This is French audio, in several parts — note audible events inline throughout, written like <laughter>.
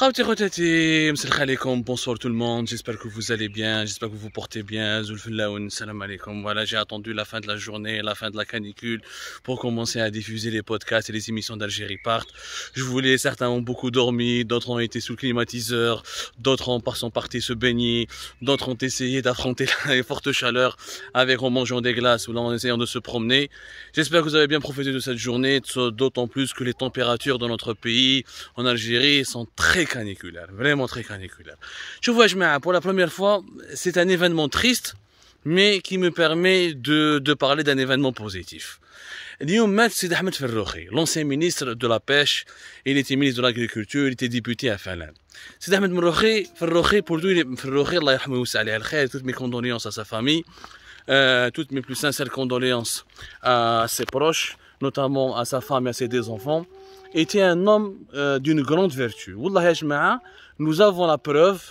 bonsoir tout le monde, j'espère que vous allez bien, j'espère que vous portez bien, salam Voilà, j'ai attendu la fin de la journée, la fin de la canicule pour commencer à diffuser les podcasts et les émissions d'Algérie Part Je voulais, certains ont beaucoup dormi, d'autres ont été sous le climatiseur, d'autres en son parti se baigner, d'autres ont essayé d'affronter <laughs> la forte chaleur avec en mangeant des glaces ou en essayant de se promener. J'espère que vous avez bien profité de cette journée, d'autant plus que les températures dans notre pays, en Algérie, sont très caniculaire, vraiment très caniculaire. Je vois, je pour la première fois, c'est un événement triste, mais qui me permet de, de parler d'un événement positif. l'ancien ministre de la pêche il était ministre de l'agriculture il était député à Finlande C'est d'Ahmed فروخي pour lui فروخي Allah يرحمه ويوسع toutes mes condoléances à sa famille euh, toutes mes plus sincères condoléances à ses proches notamment à sa femme et à ses deux enfants, était un homme euh, d'une grande vertu. Nous avons la preuve.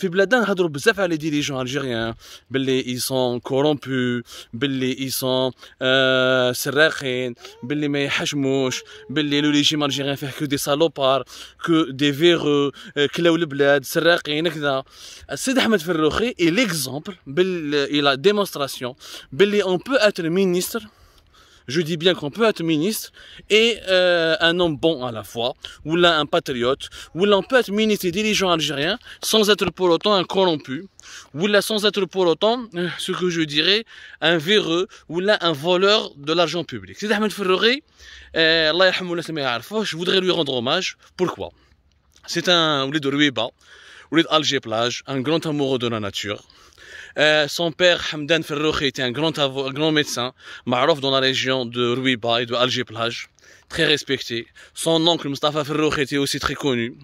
Fibladan a beaucoup parlé dirigeants algériens, ils sont corrompus, ils sont euh, serrés, ils ne hachmouch, pas, le régime algérien fait que des salopards, que des verreux, euh, que la bled, serrés, etc. Sid Ahmed Ferrochi exemple, l'exemple et la démonstration on peut être ministre je dis bien qu'on peut être ministre et euh, un homme bon à la fois, ou là un patriote, ou là on peut être ministre et dirigeant algérien sans être pour autant un corrompu, ou là sans être pour autant euh, ce que je dirais un véreux, ou là un voleur de l'argent public. Euh, c'est Ahmed Ferreri, je voudrais lui rendre hommage. Pourquoi C'est un, ou de Ruiba, ou de Alger Plage, un grand amoureux de la nature. Euh, son père, Hamdan Ferroch était un grand, médecin, marouf dans la région de Rouiba et de alger très respecté. Son oncle, Mustafa Ferroch était aussi très connu.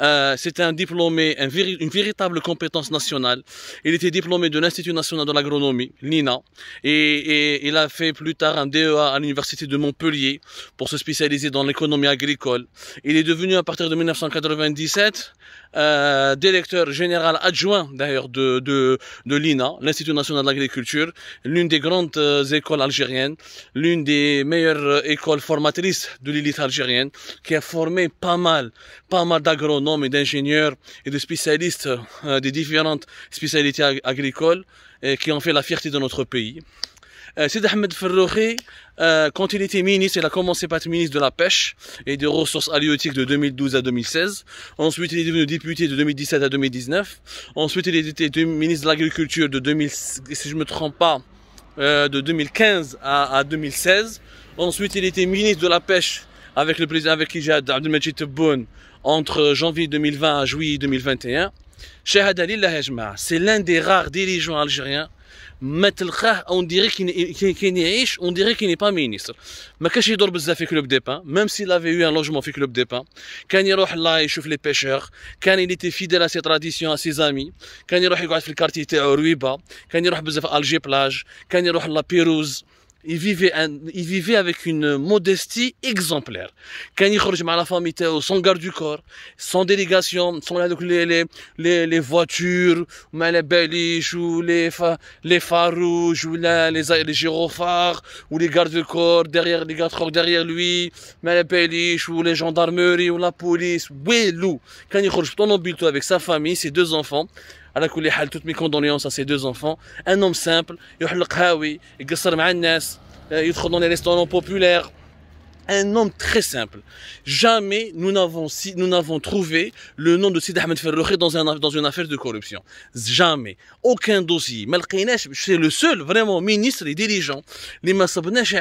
Euh, c'était un diplômé, une véritable compétence nationale. Il était diplômé de l'Institut national de l'agronomie, l'INA, et, il a fait plus tard un DEA à l'Université de Montpellier pour se spécialiser dans l'économie agricole. Il est devenu à partir de 1997 euh, directeur général adjoint d'ailleurs de, de, l'INA, l'Institut national de l'agriculture, l'une des grandes euh, écoles algériennes, l'une des meilleures euh, écoles formatrices de l'élite algérienne, qui a formé pas mal, pas mal d'agronomes et d'ingénieurs et de spécialistes euh, des différentes spécialités agricoles euh, qui ont fait la fierté de notre pays. C'est euh, Sid Ahmed quand il était ministre, il a commencé par être ministre de la Pêche et des Ressources halieutiques de 2012 à 2016. Ensuite, il est devenu député de 2017 à 2019. Ensuite, il était ministre de l'Agriculture de 2000, si je me trompe pas, de 2015 à, 2016. Ensuite, il était ministre de la Pêche avec le président avec qui j'ai Abdelmajid Tebboune entre janvier 2020 à juillet 2021. C'est l'un des rares dirigeants algériens on dirait qu'il n'est pas ministre. quest il qu'il fait fi club des pins, même s'il avait eu un logement au club des pins. Quand il là, il les pêcheurs, quand il était fidèle à ses traditions, à ses amis, quand il roh dans le quartier de Rouiba. quand il allé à Alger plage, quand il à la Pérouse, il vivait, il vivait avec une modestie exemplaire. Quand il sortait avec la famille, sans garde du corps, sans délégation, sans les, les, les, voitures, les beliches, ou les, phares farouches, ou les, les, gyrophares, ou les gardes du corps, derrière, les gardes derrière lui, les ou les gendarmeries, ou la police, Oui, lou. Quand il sortait en avec sa famille, ses deux enfants, على كل حال توت مي كوندوليونس ا سي دو انفون ان اوم سامبل يروح للقهاوي يقصر مع الناس يدخل دون لي ريستورون بوبولير un homme très simple. Jamais nous n'avons si, nous n'avons trouvé le nom de Sid Ahmed Ferrochet dans, un, dans une affaire de corruption. Jamais. Aucun dossier. Malkinesh, c'est le seul vraiment ministre et dirigeant. Les Massabnesh,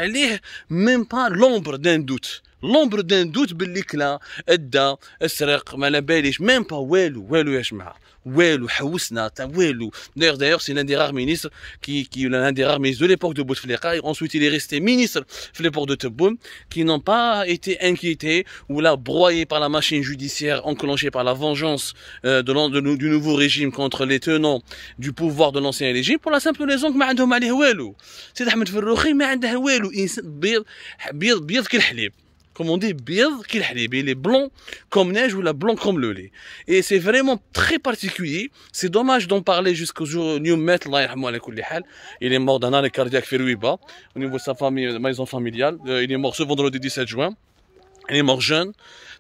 même pas l'ombre d'un doute l'ombre d'un doute باللي كلا ادى سرق ما على باليش même pas والو والو يا جماعه والو Walou, d'ailleurs c'est l'un des rares ministres qui qui l'un des de l'époque de Bouteflika et ensuite il est resté ministre de l'époque de Tebboune qui n'ont pas été inquiétés ou là broyés par la machine judiciaire enclenchée par la vengeance de, du nouveau régime contre les tenants du pouvoir de l'ancien régime pour la simple raison que ما عندهم عليه والو سيد احمد فروخي ما عنده والو انسان بيض comme on dit, il est blanc comme neige ou la blanc comme le lait. Et c'est vraiment très particulier. C'est dommage d'en parler jusqu'au jour New Met, il est mort d'un arrêt cardiaque au niveau de sa famille, maison familiale. Euh, il est mort ce vendredi 17 juin. Il est mort jeune.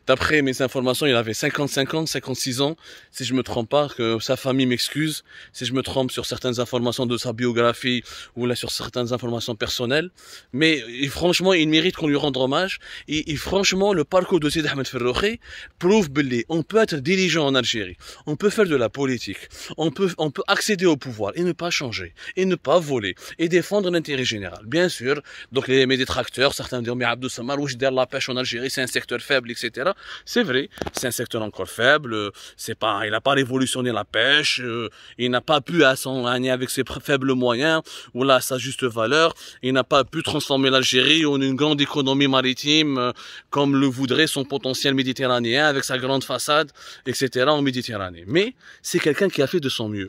D'après mes informations, il avait 55 ans, 56 ans. Si je me trompe pas, que sa famille m'excuse. Si je me trompe sur certaines informations de sa biographie ou là sur certaines informations personnelles. Mais franchement, il mérite qu'on lui rende hommage. Et, franchement, le parcours de Sid Ahmed Ferroche prouve belé. On peut être diligent en Algérie. On peut faire de la politique. On peut, on peut accéder au pouvoir et ne pas changer. Et ne pas voler. Et défendre l'intérêt général. Bien sûr. Donc, les, mes détracteurs, certains diront, mais Abdou Samar, où je la pêche en Algérie? c'est un secteur faible, etc. C'est vrai, c'est un secteur encore faible, c'est pas, il n'a pas révolutionné la pêche, euh, il n'a pas pu avec ses faibles moyens, ou là, sa juste valeur, il n'a pas pu transformer l'Algérie en une grande économie maritime, euh, comme le voudrait son potentiel méditerranéen, avec sa grande façade, etc. en Méditerranée. Mais c'est quelqu'un qui a fait de son mieux.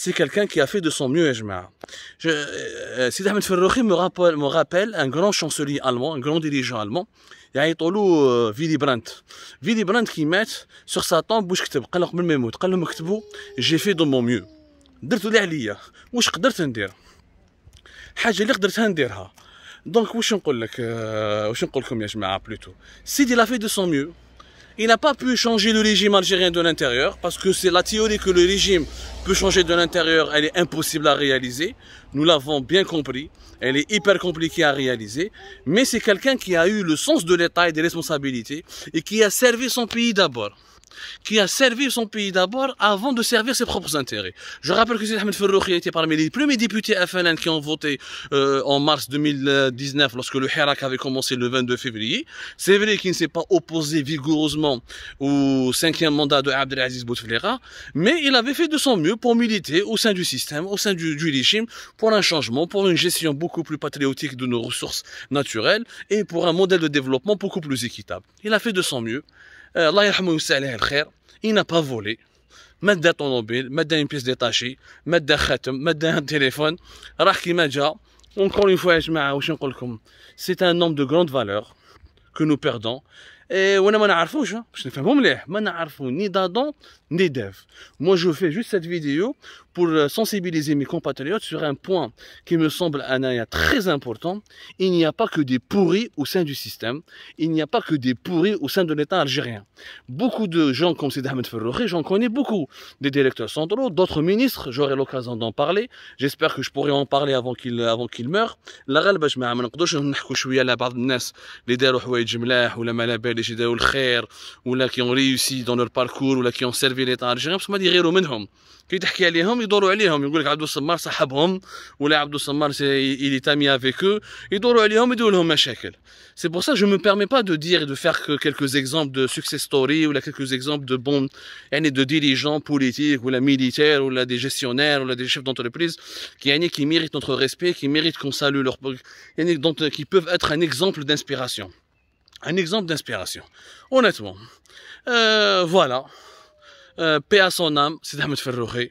c'est quelqu'un qui a fait de son mieux, je, euh, Sidi Ahmed Ferrochi me rappelle, me rappelle un grand chancelier allemand, un grand dirigeant allemand, يعيطوا Willy Brandt. Willy Brandt qui met sur sa tombe واش كتب قال قبل ما يموت قال لهم اكتبوا جي في دو مون ميو درت اللي عليا واش قدرت ندير حاجه اللي قدرتها نديرها دونك واش نقول لك واش نقول لكم يا جماعه بلوتو سيدي لا في دو سون ميو Il n'a pas pu changer le régime algérien de l'intérieur parce que c'est la théorie que le régime peut changer de l'intérieur, elle est impossible à réaliser. Nous l'avons bien compris. Elle est hyper compliquée à réaliser. Mais c'est quelqu'un qui a eu le sens de l'État et des responsabilités et qui a servi son pays d'abord qui a servi son pays d'abord avant de servir ses propres intérêts. Je rappelle que Sidi Ahmed a été parmi les premiers députés FNN qui ont voté euh, en mars 2019 lorsque le Hirak avait commencé le 22 février. C'est vrai qu'il ne s'est pas opposé vigoureusement au cinquième mandat de Abdelaziz Bouteflika, mais il avait fait de son mieux pour militer au sein du système, au sein du régime, pour un changement, pour une gestion beaucoup plus patriotique de nos ressources naturelles et pour un modèle de développement beaucoup plus équitable. Il a fait de son mieux. آه، الله يرحمه ويوسع عليه الخير إينا بافولي مادا ما دا طوموبيل ما دا اون بيس ديطاشي ما دا خاتم ما دا تليفون راه كيما جا اونكور اون فوا يا جماعه واش نقول لكم سي ان نوم دو غروند فالور كو نو بيردون وانا ما نعرفوش باش نفهمو مليح ما نعرفو ني دادون des Moi, je fais juste cette vidéo pour euh, sensibiliser mes compatriotes sur un point qui me semble un très important. Il n'y a pas que des pourris au sein du système. Il n'y a pas que des pourris au sein de l'État algérien. Beaucoup de gens comme Sid Ahmed je j'en connais beaucoup. Des directeurs centraux, d'autres ministres, j'aurai l'occasion d'en parler. J'espère que je pourrai en parler avant qu'il euh, avant qu'il meure. La bah, je جماعة à Je ou là qui ont réussi dans leur parcours là qui ont servi c'est pour ça je me permets pas de dire de faire quelques exemples de success story ou quelques exemples de bons de dirigeants politiques ou la militaire ou la des gestionnaires ou la des chefs d'entreprise qui a qui méritent notre respect qui méritent qu'on salue leur il y qui peuvent être un exemple d'inspiration un exemple d'inspiration honnêtement euh, voilà euh, paix à son âme, c'est Ahmed Ferrouri.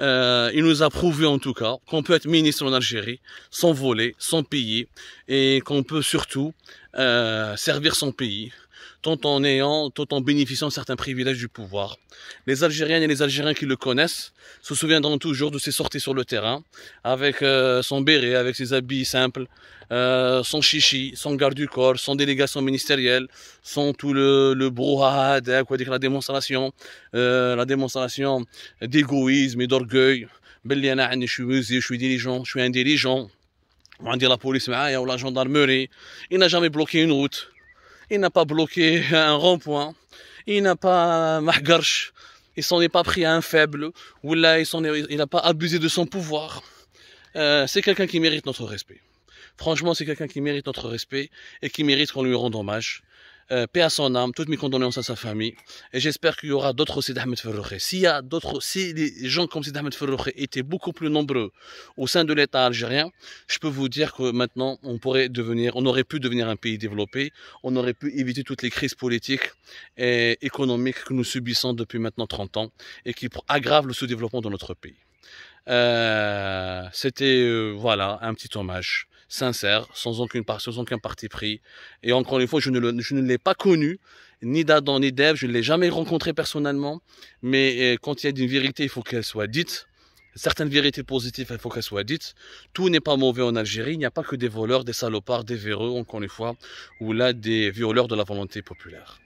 Euh, il nous a prouvé en tout cas qu'on peut être ministre en Algérie, sans voler, sans payer, et qu'on peut surtout euh, servir son pays tant en ayant, tout en bénéficiant certains privilèges du pouvoir. Les Algériennes et les Algériens qui le connaissent se souviendront toujours de ses sorties sur le terrain, avec euh, son béret, avec ses habits simples, euh, son chichi, son garde du corps, son délégation ministérielle, son tout le, le brouhaha, hein, la démonstration, euh, la démonstration d'égoïsme et d'orgueil. Je suis musée, je suis dirigeant, je suis un dirigeant. On dit la police, ou ah, la gendarmerie. Il n'a jamais bloqué une route il n'a pas bloqué un rond-point, il n'a pas gorge. Euh, il s'en est pas pris à un faible, ou là il n'a pas abusé de son pouvoir. Euh, c'est quelqu'un qui mérite notre respect. Franchement, c'est quelqu'un qui mérite notre respect et qui mérite qu'on lui rende hommage. Euh, paix à son âme, toutes mes condoléances à sa famille. Et j'espère qu'il y aura d'autres Sid Ahmed Ferroche. S'il y a d'autres, si les gens comme Sid Ahmed Ferroche étaient beaucoup plus nombreux au sein de l'État algérien, je peux vous dire que maintenant, on pourrait devenir, on aurait pu devenir un pays développé, on aurait pu éviter toutes les crises politiques et économiques que nous subissons depuis maintenant 30 ans et qui aggravent le sous-développement de notre pays. Euh, c'était, euh, voilà, un petit hommage sincère, sans aucune aucun parti pris. Et encore une fois, je ne l'ai pas connu, ni d'Adam ni d'Ève, je ne l'ai jamais rencontré personnellement. Mais euh, quand il y a une vérité, il faut qu'elle soit dite. Certaines vérités positives, il faut qu'elles soient dites. Tout n'est pas mauvais en Algérie. Il n'y a pas que des voleurs, des salopards, des véreux, encore une fois, ou là des violeurs de la volonté populaire.